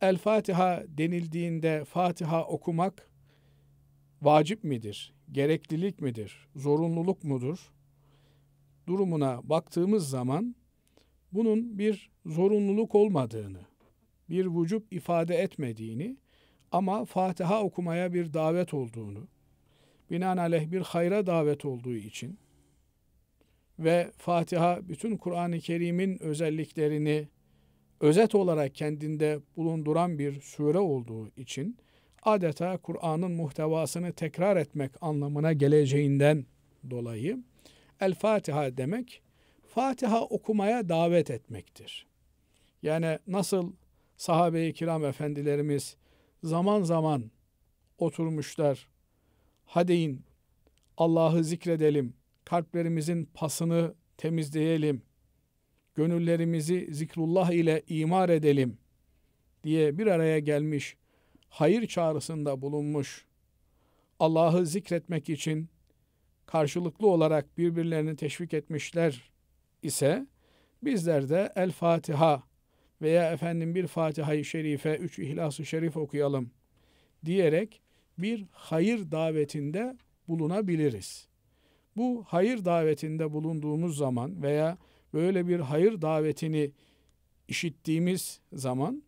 El Fatiha denildiğinde Fatiha okumak vacip midir? Gereklilik midir? Zorunluluk mudur? Durumuna baktığımız zaman bunun bir zorunluluk olmadığını, bir vücup ifade etmediğini ama Fatiha okumaya bir davet olduğunu, binaenaleyh bir hayra davet olduğu için ve Fatiha bütün Kur'an-ı Kerim'in özelliklerini özet olarak kendinde bulunduran bir sure olduğu için adeta Kur'an'ın muhtevasını tekrar etmek anlamına geleceğinden dolayı El Fatiha demek Fatiha okumaya davet etmektir. Yani nasıl sahabe-i kiram efendilerimiz zaman zaman oturmuşlar. hadi in Allah'ı zikredelim, kalplerimizin pasını temizleyelim, gönüllerimizi zikrullah ile imar edelim diye bir araya gelmiş, hayır çağrısında bulunmuş, Allah'ı zikretmek için karşılıklı olarak birbirlerini teşvik etmişler ise bizler de El Fatiha veya efendim bir Fatiha-i Şerife, üç İhlas-ı Şerif okuyalım diyerek bir hayır davetinde bulunabiliriz. Bu hayır davetinde bulunduğumuz zaman veya böyle bir hayır davetini işittiğimiz zaman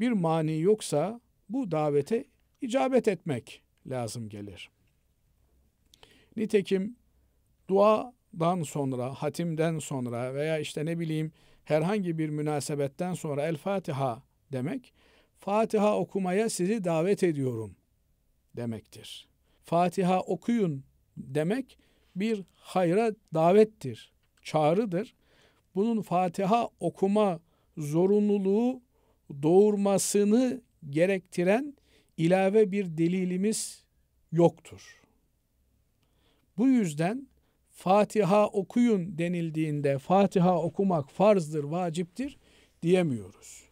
bir mani yoksa bu davete icabet etmek lazım gelir. Nitekim duadan sonra, hatimden sonra veya işte ne bileyim herhangi bir münasebetten sonra El Fatiha demek Fatiha okumaya sizi davet ediyorum demektir. Fatiha okuyun demek bir hayra davettir, çağrıdır bunun Fatiha okuma zorunluluğu doğurmasını gerektiren ilave bir delilimiz yoktur. Bu yüzden Fatiha okuyun denildiğinde Fatiha okumak farzdır, vaciptir diyemiyoruz.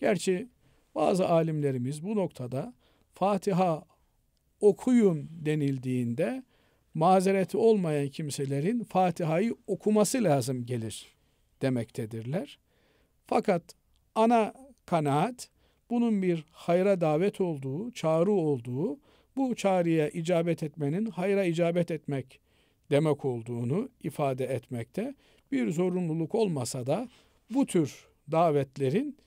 Gerçi bazı alimlerimiz bu noktada Fatiha okuyun denildiğinde mazereti olmayan kimselerin Fatiha'yı okuması lazım gelir demektedirler. Fakat ana kanaat bunun bir hayra davet olduğu, çağrı olduğu, bu çağrıya icabet etmenin hayra icabet etmek demek olduğunu ifade etmekte. Bir zorunluluk olmasa da bu tür davetlerin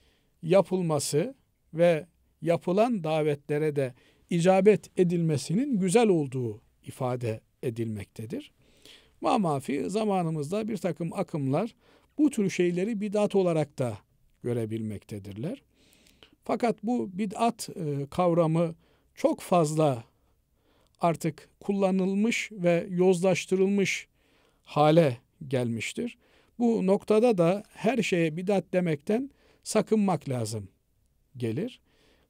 yapılması ve yapılan davetlere de icabet edilmesinin güzel olduğu ifade edilmektedir. Mamafi zamanımızda bir takım akımlar bu tür şeyleri bidat olarak da görebilmektedirler. Fakat bu bid'at e, kavramı çok fazla artık kullanılmış ve yozlaştırılmış hale gelmiştir. Bu noktada da her şeye bidat demekten sakınmak lazım gelir.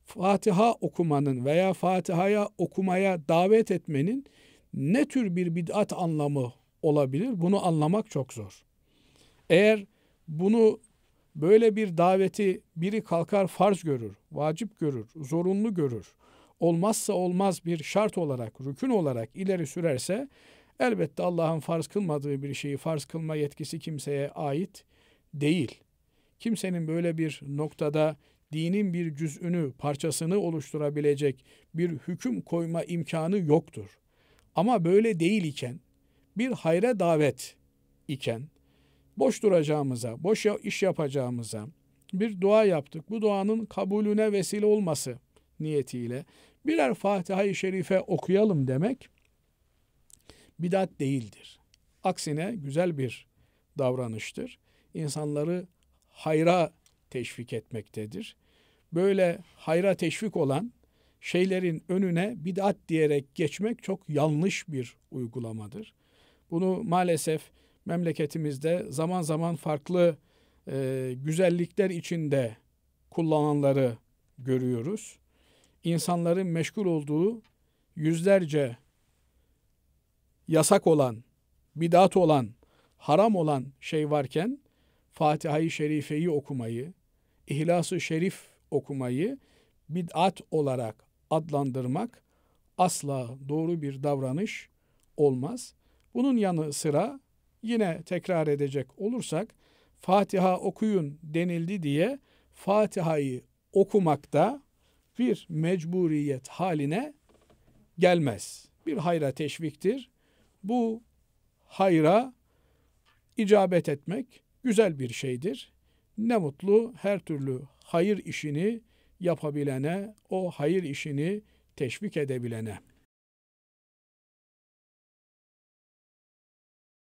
Fatiha okumanın veya Fatiha'ya okumaya davet etmenin ne tür bir bid'at anlamı olabilir bunu anlamak çok zor. Eğer bunu böyle bir daveti biri kalkar farz görür, vacip görür, zorunlu görür, olmazsa olmaz bir şart olarak, rükün olarak ileri sürerse elbette Allah'ın farz kılmadığı bir şeyi farz kılma yetkisi kimseye ait değil. Kimsenin böyle bir noktada dinin bir cüzünü, parçasını oluşturabilecek bir hüküm koyma imkanı yoktur. Ama böyle değil iken, bir hayra davet iken, boş duracağımıza, boş iş yapacağımıza bir dua yaptık. Bu duanın kabulüne vesile olması niyetiyle birer Fatiha-i Şerife okuyalım demek bidat değildir. Aksine güzel bir davranıştır. İnsanları hayra teşvik etmektedir. Böyle hayra teşvik olan şeylerin önüne bid'at diyerek geçmek çok yanlış bir uygulamadır. Bunu maalesef memleketimizde zaman zaman farklı e, güzellikler içinde kullananları görüyoruz. İnsanların meşgul olduğu yüzlerce yasak olan, bidat olan, haram olan şey varken Fatiha-i Şerife'yi okumayı, İhlas-ı Şerif okumayı bid'at olarak adlandırmak asla doğru bir davranış olmaz. Bunun yanı sıra Yine tekrar edecek olursak Fatiha okuyun denildi diye Fatiha'yı okumakta bir mecburiyet haline gelmez. Bir hayra teşviktir. Bu hayra icabet etmek güzel bir şeydir. Ne mutlu her türlü hayır işini yapabilene, o hayır işini teşvik edebilene.